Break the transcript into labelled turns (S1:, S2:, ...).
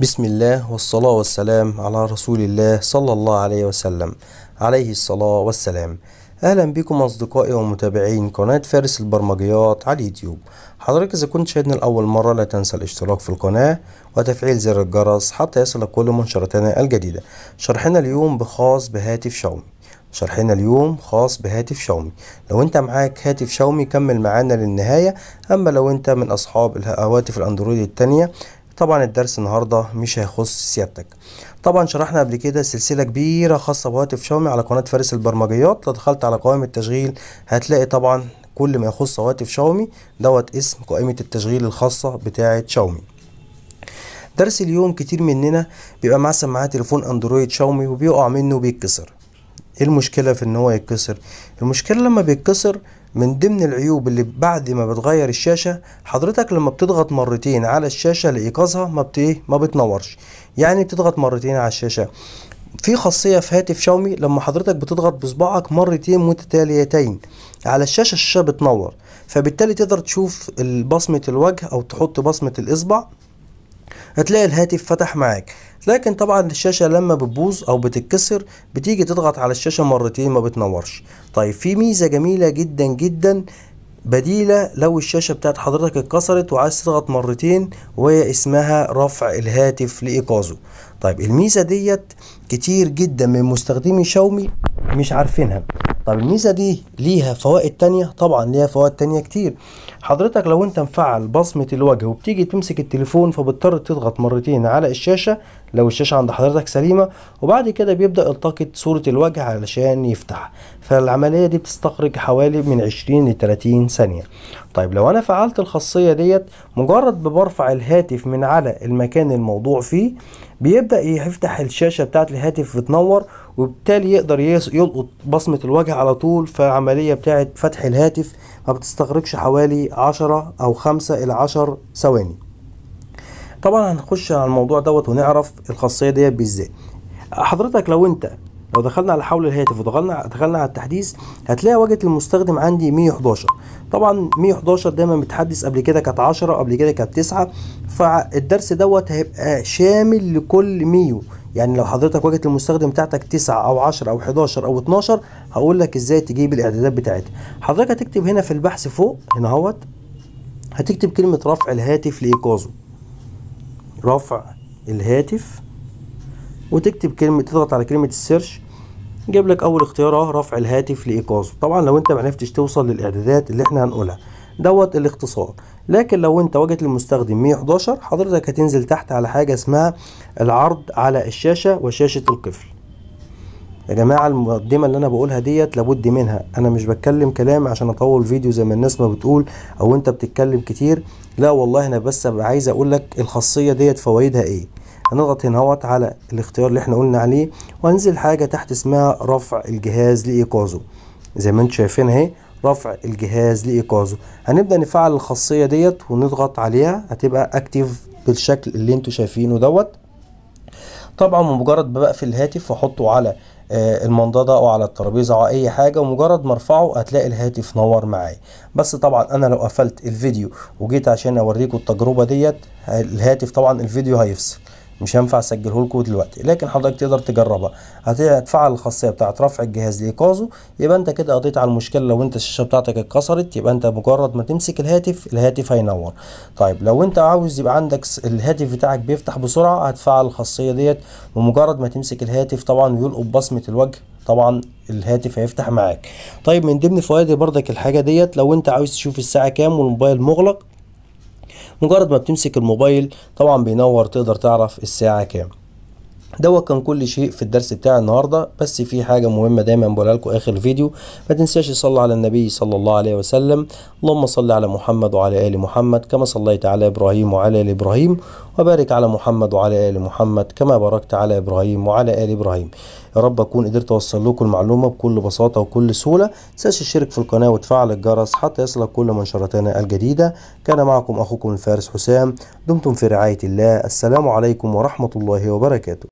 S1: بسم الله والصلاة والسلام على رسول الله صلى الله عليه وسلم عليه الصلاة والسلام أهلا بكم أصدقائي ومتابعين قناة فارس البرمجيات على اليوتيوب حضرتك إذا كنت شاهدنا لأول مرة لا تنسى الاشتراك في القناة وتفعيل زر الجرس حتى يصلك كل منشراتنا الجديدة شرحنا اليوم بخاص بهاتف شاومي شرحنا اليوم خاص بهاتف شاومي لو انت معاك هاتف شاومي كمل معانا للنهاية اما لو انت من اصحاب الهواتف الاندرويد التانية طبعا الدرس النهاردة مش هيخص سيادتك طبعا شرحنا قبل كده سلسلة كبيرة خاصة بهاتف شاومي على قناة فارس البرمجيات لو دخلت على قوائم التشغيل هتلاقي طبعا كل ما يخص هواتف شاومي دوت اسم قائمة التشغيل الخاصة بتاعة شاومي درس اليوم كتير مننا بيبقى معاه سماعات تليفون اندرويد شاومي وبيقع منه وبيتكسر ايه المشكلة في ان هو يتكسر المشكلة لما بيتكسر من ضمن العيوب اللي بعد ما بتغير الشاشة حضرتك لما بتضغط مرتين على الشاشة لإيقاظها ما بت إيه، ما بتنورش يعني بتضغط مرتين على الشاشة في خاصية في هاتف شاومي لما حضرتك بتضغط بصبعك مرتين متتاليتين على الشاشة الشاشة بتنور فبالتالي تقدر تشوف بصمة الوجه أو تحط بصمة الإصبع هتلاقي الهاتف فتح معاك لكن طبعا الشاشة لما بتبوظ او بتتكسر بتيجي تضغط على الشاشة مرتين ما بتنورش طيب في ميزة جميلة جدا جدا بديلة لو الشاشة بتاعت حضرتك اتكسرت وعايز تضغط مرتين وهي اسمها رفع الهاتف لإيقاظه طيب الميزة ديت كتير جدا من مستخدمي شاومي مش عارفينها طب الميزه دي ليها فوائد تانية طبعا ليها فوائد تانية كتير حضرتك لو انت مفعل بصمه الوجه وبتيجي تمسك التليفون فبضطر تضغط مرتين على الشاشه لو الشاشه عند حضرتك سليمه وبعد كده بيبدا التقط صوره الوجه علشان يفتح فالعمليه دي بتستغرق حوالي من 20 ل 30 ثانيه طيب لو انا فعلت الخاصيه ديت مجرد برفع الهاتف من على المكان الموضوع فيه بيبدا يفتح الشاشه بتاعت الهاتف بتنور وبالتالي يقدر يلقط بصمة الوجه على طول فعملية بتاعة فتح الهاتف ما بتستغرقش حوالي عشرة أو خمسة إلى عشر ثواني طبعا هنخش على الموضوع دوت ونعرف الخاصية ديت بإزاي حضرتك لو انت لو دخلنا على حول الهاتف ودخلنا دخلنا على التحديث هتلاقي واجهه المستخدم عندي 111 طبعا 111 دايما بتحدث قبل كده كانت 10 قبل كده كانت 9 فالدرس دوت هيبقى شامل لكل 100 يعني لو حضرتك واجهه المستخدم بتاعتك 9 او 10 او 11 او 12 هقول لك ازاي تجيب الاعدادات بتاعتها حضرتك هتكتب هنا في البحث فوق هنا اهوت هتكتب كلمه رفع الهاتف لايقاظه رفع الهاتف وتكتب كلمه تضغط على كلمه السيرش جاب لك اول اختيار اهو رفع الهاتف لايقاظه طبعا لو انت ما عرفتش توصل للاعدادات اللي احنا هنقولها دوت الاختصار لكن لو انت واجهت المستخدم 111 حضرتك هتنزل تحت على حاجه اسمها العرض على الشاشه وشاشه القفل يا جماعه المقدمه اللي انا بقولها ديت لابد منها انا مش بتكلم كلام عشان اطول فيديو زي ما الناس ما بتقول او انت بتتكلم كتير لا والله انا بس ابقى عايز اقول لك الخاصيه ديت فوائدها ايه هنضغط هنا اهوت على الاختيار اللي احنا قلنا عليه وهنزل حاجه تحت اسمها رفع الجهاز لايقاظه زي ما انتم شايفين اهي رفع الجهاز لايقاظه هنبدا نفعل الخاصيه ديت ونضغط عليها هتبقى اكتيف بالشكل اللي انتم شايفينه دوت طبعا بمجرد ما بقفل الهاتف واحطه على آه، المنضده او على الترابيزه او اي حاجه ومجرد ما ارفعه هتلاقي الهاتف نور معايا بس طبعا انا لو قفلت الفيديو وجيت عشان اوريكم التجربه ديت الهاتف طبعا الفيديو هيفصل مش هينفع اسجله لكم دلوقتي لكن حضرتك تقدر تجربها هتفعل الخاصيه بتاعه رفع الجهاز لايقاظه يبقى انت كده قضيت على المشكله لو انت الشاشه بتاعتك اتكسرت يبقى انت مجرد ما تمسك الهاتف الهاتف هينور طيب لو انت عاوز يبقى عندك الهاتف بتاعك بيفتح بسرعه هتفعل الخاصيه ديت ومجرد ما تمسك الهاتف طبعا ويلقط بصمه الوجه طبعا الهاتف هيفتح معاك طيب من ضمن فوائد بردك الحاجه ديت لو انت عاوز تشوف الساعه كام والموبايل مغلق مجرد ما بتمسك الموبايل طبعا بينور تقدر تعرف الساعة كام دوت كان كل شيء في الدرس بتاع النهارده بس في حاجه مهمه دايما بقولها لكم اخر الفيديو ما تنساش تصلي على النبي صلى الله عليه وسلم اللهم صل على محمد وعلى ال محمد كما صليت على ابراهيم وعلى ال ابراهيم وبارك على محمد وعلى ال محمد كما باركت على ابراهيم وعلى ال ابراهيم يا رب اكون قدرت اوصل لكم المعلومه بكل بساطه وكل سهوله ما تنساش تشترك في القناه وتفعل الجرس حتى يصلك كل منشراتنا الجديده كان معكم اخوكم الفارس حسام دمتم في رعايه الله السلام عليكم ورحمه الله وبركاته